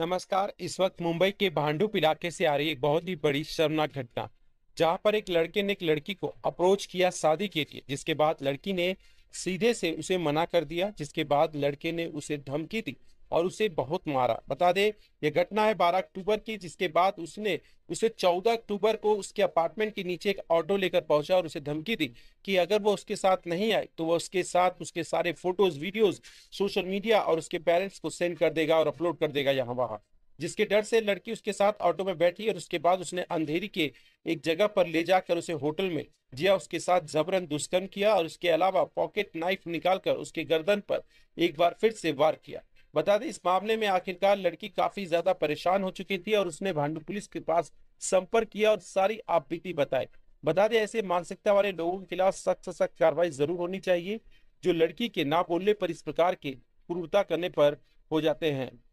नमस्कार इस वक्त मुंबई के भांडुप इलाके से आ रही एक बहुत ही बड़ी शर्मनाक घटना जहां पर एक लड़के ने एक लड़की को अप्रोच किया शादी के लिए जिसके बाद लड़की ने सीधे से उसे मना कर दिया जिसके बाद लड़के ने उसे धमकी दी और उसे बहुत मारा बता दे ये घटना है 12 अक्टूबर की जिसके बाद उसने उसे 14 अक्टूबर को उसके अपार्टमेंट के नीचे एक ऑटो लेकर पहुंचा और उसे धमकी दी कि अगर वो उसके साथ नहीं आए तो वो उसके साथ उसके सारे फोटोज वीडियोज सोशल मीडिया और उसके पेरेंट्स को सेंड कर देगा और अपलोड कर देगा यहाँ वहां जिसके डर से लड़की उसके साथ ऑटो में बैठी और उसके बाद उसने अंधेरी के एक जगह पर ले जाकर उसे होटल में जिया उसके साथ जबरन दुष्कर्म किया और उसके अलावा पॉकेट नाइफ निकालकर उसके गर्दन पर एक बार फिर से वार किया बता दें इस मामले में आखिरकार लड़की काफी ज्यादा परेशान हो चुकी थी और उसने भांडू पुलिस के पास संपर्क किया और सारी आपबीती बताई बता दें ऐसे मानसिकता वाले लोगों के खिलाफ सख्त से सख्त कार्रवाई जरूर होनी चाहिए जो लड़की के ना बोलने पर इस प्रकार के क्रूरता करने पर हो जाते हैं